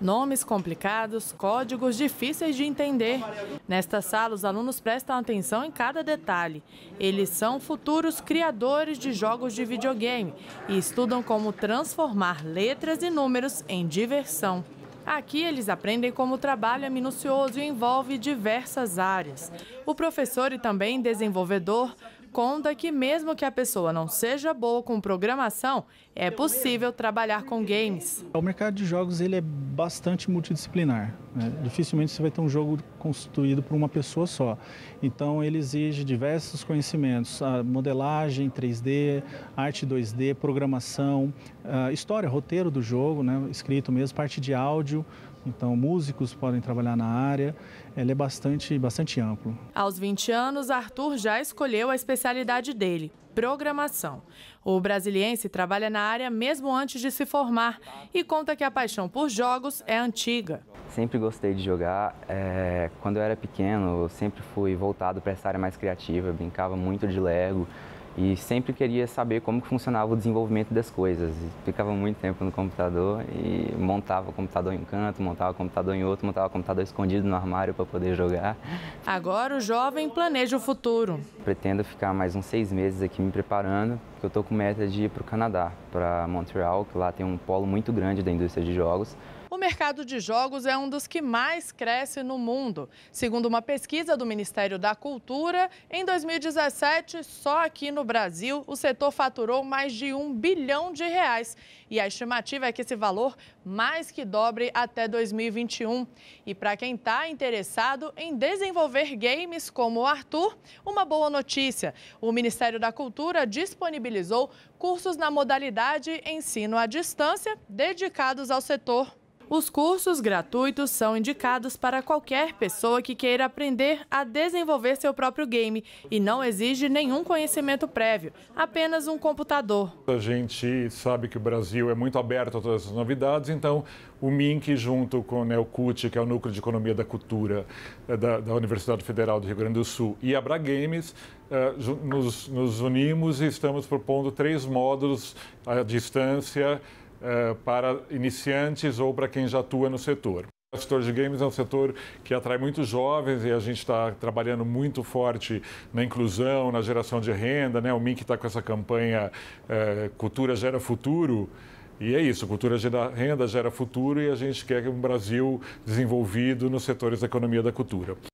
Nomes complicados, códigos difíceis de entender. Nesta sala, os alunos prestam atenção em cada detalhe. Eles são futuros criadores de jogos de videogame e estudam como transformar letras e números em diversão. Aqui eles aprendem como o trabalho é minucioso e envolve diversas áreas. O professor e também desenvolvedor conta que, mesmo que a pessoa não seja boa com programação, é possível trabalhar com games. O mercado de jogos ele é bastante multidisciplinar. Né? Dificilmente você vai ter um jogo constituído por uma pessoa só. Então, ele exige diversos conhecimentos: modelagem 3D, arte 2D, programação, história, roteiro do jogo, né? escrito mesmo, parte de áudio. Então, músicos podem trabalhar na área. Ele é bastante, bastante amplo. Aos 20 anos, Arthur já escolheu a especialidade especialidade dele, programação. O brasiliense trabalha na área mesmo antes de se formar e conta que a paixão por jogos é antiga. Sempre gostei de jogar. É, quando eu era pequeno, eu sempre fui voltado para essa área mais criativa, eu brincava muito de Lego e sempre queria saber como que funcionava o desenvolvimento das coisas. Ficava muito tempo no computador e montava o computador em um canto, montava o computador em outro, montava o computador escondido no armário para poder jogar. Agora o jovem planeja o futuro. Pretendo ficar mais uns seis meses aqui me preparando, porque eu estou com meta de ir para o Canadá, para Montreal, que lá tem um polo muito grande da indústria de jogos. O mercado de jogos é um dos que mais cresce no mundo. Segundo uma pesquisa do Ministério da Cultura, em 2017, só aqui no Brasil, o setor faturou mais de um bilhão de reais. E a estimativa é que esse valor mais que dobre até 2021. E para quem está interessado em desenvolver games como o Arthur, uma boa notícia. O Ministério da Cultura disponibilizou cursos na modalidade ensino à distância dedicados ao setor. Os cursos gratuitos são indicados para qualquer pessoa que queira aprender a desenvolver seu próprio game e não exige nenhum conhecimento prévio, apenas um computador. A gente sabe que o Brasil é muito aberto a todas as novidades, então o MINC, junto com o NELCUT, que é o Núcleo de Economia da Cultura eh, da, da Universidade Federal do Rio Grande do Sul, e a Bragames, eh, nos, nos unimos e estamos propondo três módulos à distância eh, para iniciantes ou para quem já atua no setor. O setor de games é um setor que atrai muitos jovens e a gente está trabalhando muito forte na inclusão, na geração de renda. Né? O Minc está com essa campanha eh, Cultura Gera Futuro. E é isso, cultura gera renda, gera futuro e a gente quer um Brasil desenvolvido nos setores da economia da cultura.